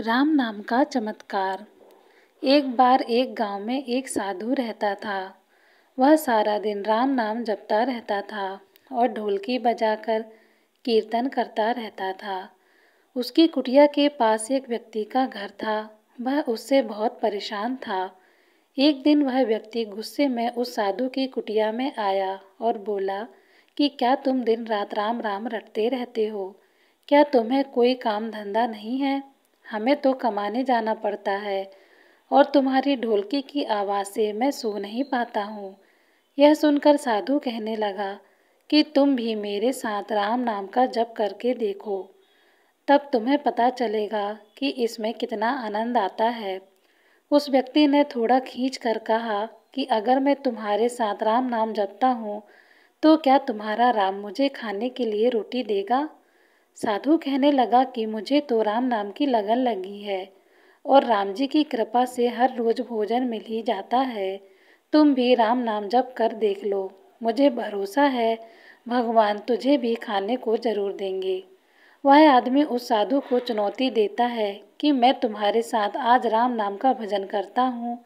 राम नाम का चमत्कार एक बार एक गांव में एक साधु रहता था वह सारा दिन राम नाम जपता रहता था और ढोलकी बजाकर कीर्तन करता रहता था उसकी कुटिया के पास एक व्यक्ति का घर था वह उससे बहुत परेशान था एक दिन वह व्यक्ति गुस्से में उस साधु की कुटिया में आया और बोला कि क्या तुम दिन रात राम राम रटते रहते हो क्या तुम्हें कोई काम धंधा नहीं है हमें तो कमाने जाना पड़ता है और तुम्हारी ढोलकी की आवाज़ से मैं सो नहीं पाता हूँ यह सुनकर साधु कहने लगा कि तुम भी मेरे साथ राम नाम का जप करके देखो तब तुम्हें पता चलेगा कि इसमें कितना आनंद आता है उस व्यक्ति ने थोड़ा खींच कर कहा कि अगर मैं तुम्हारे साथ राम नाम जपता हूँ तो क्या तुम्हारा राम मुझे खाने के लिए रोटी देगा साधु कहने लगा कि मुझे तो राम नाम की लगन लगी है और राम जी की कृपा से हर रोज भोजन मिल ही जाता है तुम भी राम नाम जप कर देख लो मुझे भरोसा है भगवान तुझे भी खाने को जरूर देंगे वह आदमी उस साधु को चुनौती देता है कि मैं तुम्हारे साथ आज राम नाम का भजन करता हूँ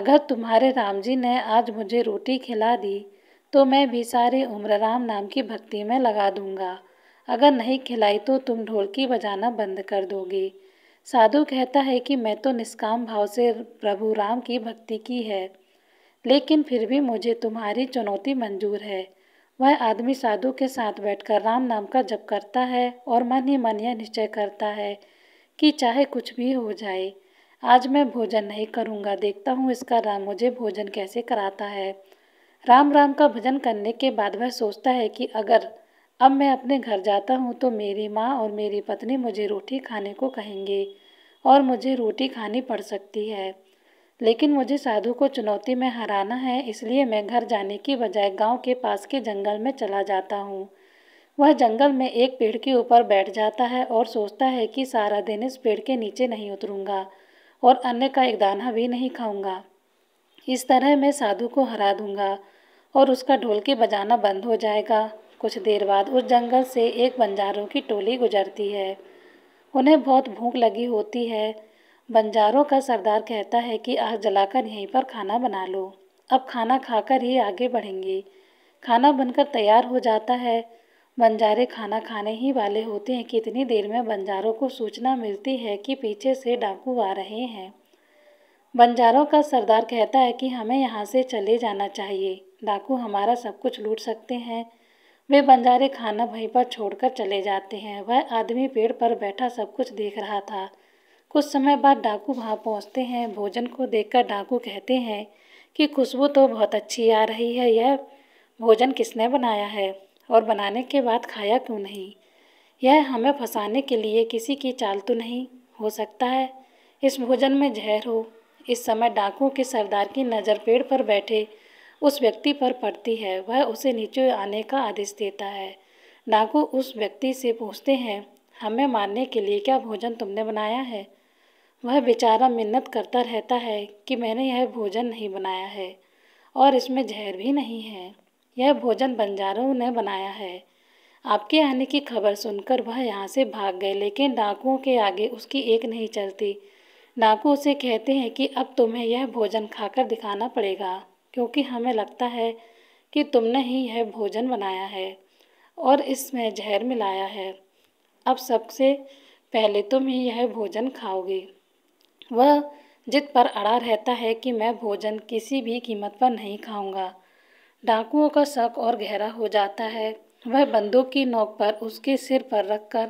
अगर तुम्हारे राम जी ने आज मुझे रोटी खिला दी तो मैं भी सारी उम्र राम नाम की भक्ति में लगा दूंगा अगर नहीं खिलाई तो तुम ढोलकी बजाना बंद कर दोगे साधु कहता है कि मैं तो निष्काम भाव से प्रभु राम की भक्ति की है लेकिन फिर भी मुझे तुम्हारी चुनौती मंजूर है वह आदमी साधु के साथ बैठकर राम नाम का जप करता है और मन ही मन यह निश्चय करता है कि चाहे कुछ भी हो जाए आज मैं भोजन नहीं करूँगा देखता हूँ इसका राम मुझे भोजन कैसे कराता है राम राम का भजन करने के बाद वह सोचता है कि अगर अब मैं अपने घर जाता हूँ तो मेरी माँ और मेरी पत्नी मुझे रोटी खाने को कहेंगे और मुझे रोटी खानी पड़ सकती है लेकिन मुझे साधु को चुनौती में हराना है इसलिए मैं घर जाने की बजाय गांव के पास के जंगल में चला जाता हूँ वह जंगल में एक पेड़ के ऊपर बैठ जाता है और सोचता है कि सारा दिन इस पेड़ के नीचे नहीं उतरूँगा और अन्य का एक दाना भी नहीं खाऊँगा इस तरह मैं साधु को हरा दूँगा और उसका ढोल के बजाना बंद हो जाएगा कुछ देर बाद उस जंगल से एक बंजारों की टोली गुजरती है उन्हें बहुत भूख लगी होती है बंजारों का सरदार कहता है कि आग जलाकर यहीं पर खाना बना लो अब खाना खाकर ही आगे बढ़ेंगे खाना बनकर तैयार हो जाता है बंजारे खाना खाने ही वाले होते हैं कि इतनी देर में बंजारों को सूचना मिलती है कि पीछे से डाकू आ रहे हैं बंजारों का सरदार कहता है कि हमें यहाँ से चले जाना चाहिए डाकू हमारा सब कुछ लूट सकते हैं वे बंजारे खाना वहीं पर छोड़कर चले जाते हैं वह आदमी पेड़ पर बैठा सब कुछ देख रहा था कुछ समय बाद डाकू वहाँ पहुँचते हैं भोजन को देखकर डाकू कहते हैं कि खुशबू तो बहुत अच्छी आ रही है यह भोजन किसने बनाया है और बनाने के बाद खाया क्यों नहीं यह हमें फंसाने के लिए किसी की चाल तो नहीं हो सकता है इस भोजन में जहर हो इस समय डाकू के सरदार की नज़र पेड़ पर बैठे उस व्यक्ति पर पड़ती है वह उसे नीचे आने का आदेश देता है डाकू उस व्यक्ति से पूछते हैं हमें मारने के लिए क्या भोजन तुमने बनाया है वह बेचारा मिन्नत करता रहता है कि मैंने यह भोजन नहीं बनाया है और इसमें जहर भी नहीं है यह भोजन बंजारों ने बनाया है आपके आने की खबर सुनकर वह यहाँ से भाग गए लेकिन डाकुओं के आगे उसकी एक नहीं चलती डाकू उसे कहते हैं कि अब तुम्हें यह भोजन खाकर दिखाना पड़ेगा क्योंकि हमें लगता है कि तुमने ही यह भोजन बनाया है और इसमें जहर मिलाया है अब सबसे पहले तुम ही यह भोजन खाओगे वह जिद पर अड़ा रहता है कि मैं भोजन किसी भी कीमत पर नहीं खाऊंगा डाकुओं का शक और गहरा हो जाता है वह बंदूक की नोक पर उसके सिर पर रखकर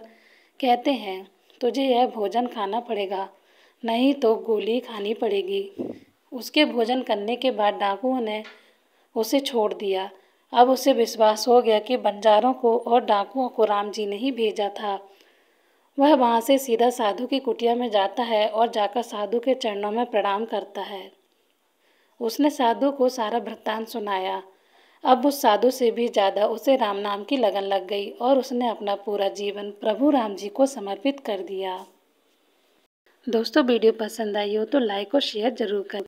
कहते हैं तुझे यह भोजन खाना पड़ेगा नहीं तो गोली खानी पड़ेगी उसके भोजन करने के बाद डाकुओं ने उसे छोड़ दिया अब उसे विश्वास हो गया कि बंजारों को और डाकुओं को राम जी ने ही भेजा था वह वहाँ से सीधा साधु की कुटिया में जाता है और जाकर साधु के चरणों में प्रणाम करता है उसने साधु को सारा वृत्तांत सुनाया अब उस साधु से भी ज़्यादा उसे राम नाम की लगन लग गई और उसने अपना पूरा जीवन प्रभु राम जी को समर्पित कर दिया दोस्तों वीडियो पसंद आई हो तो लाइक और शेयर जरूर करें